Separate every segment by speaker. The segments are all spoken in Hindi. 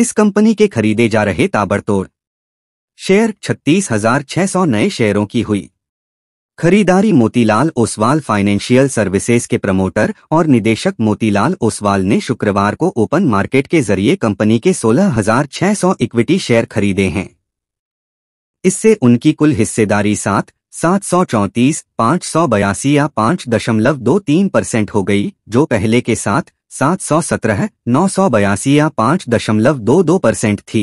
Speaker 1: इस कंपनी के खरीदे जा रहे ताबड़तोड़ शेयर छत्तीस हजार छह सौ नए शेयरों की हुई खरीदारी मोतीलाल ओसवाल फाइनेंशियल सर्विसेज के प्रमोटर और निदेशक मोतीलाल ओसवाल ने शुक्रवार को ओपन मार्केट के जरिए कंपनी के 16,600 इक्विटी शेयर खरीदे हैं इससे उनकी कुल हिस्सेदारी सात सात सौ चौंतीस पाँच सौ बयासी या पाँच दशमलव दो तीन परसेंट हो गई जो पहले के साथ सात सौ सत्रह नौ सौ बयासी या पाँच दशमलव दो दो परसेंट थी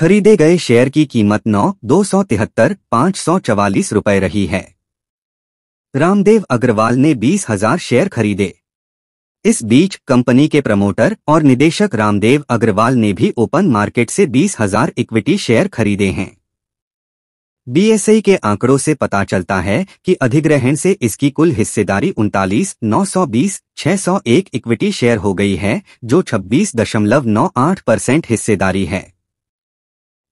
Speaker 1: खरीदे गए शेयर की कीमत नौ दो सौ तिहत्तर पाँच सौ चवालीस रुपए रही है रामदेव अग्रवाल ने बीस हजार शेयर खरीदे इस बीच कंपनी के प्रमोटर और निदेशक रामदेव अग्रवाल ने भी ओपन मार्केट से बीस हजार इक्विटी शेयर खरीदे हैं बीएसई के आंकड़ों से पता चलता है कि अधिग्रहण से इसकी कुल हिस्सेदारी उनतालीस नौ सौ बीस छह सौ एक इक्विटी शेयर हो गई है जो छब्बीस दशमलव नौ आठ परसेंट हिस्सेदारी है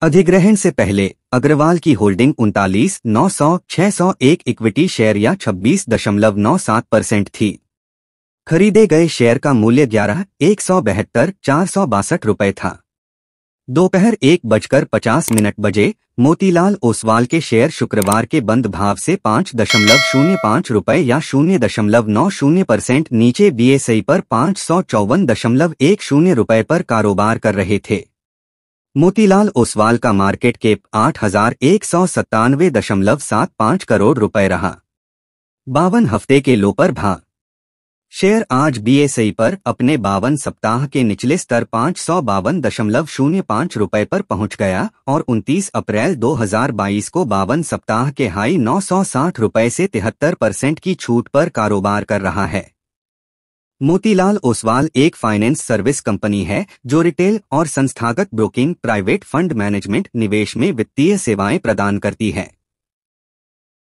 Speaker 1: अधिग्रहण से पहले अग्रवाल की होल्डिंग उनतालीस नौ सौ छह सौ एक इक्विटी शेयर या छब्बीस दशमलव नौ सात परसेंट थी खरीदे गए शेयर का मूल्य ग्यारह एक सौ बहत्तर चार सौ बासठ रुपये था दोपहर एक बजकर पचास मिनट बजे मोतीलाल ओसवाल के शेयर शुक्रवार के बंद भाव से पाँच दशमलव शून्य पाँच रूपए या शून्य दशमलव नौ शून्य परसेंट नीचे बीएसई पर पाँच सौ चौवन दशमलव एक शून्य रूपए पर कारोबार कर रहे थे मोतीलाल ओसवाल का मार्केट केप आठ हजार एक सौ सत्तानवे दशमलव सात पाँच करोड़ रूपए रहा बावन हफ्ते के लोपर भाव भाग शेयर आज बी पर अपने बावन सप्ताह के निचले स्तर पाँच सौ बावन दशमलव शून्य पाँच रूपए पर पहुंच गया और 29 अप्रैल 2022 को बावन सप्ताह के हाई नौ सौ साठ रूपए से तिहत्तर परसेंट की छूट पर कारोबार कर रहा है मोतीलाल ओसवाल एक फाइनेंस सर्विस कंपनी है जो रिटेल और संस्थागत ब्रोकिंग प्राइवेट फंड मैनेजमेंट निवेश में वित्तीय सेवाएं प्रदान करती है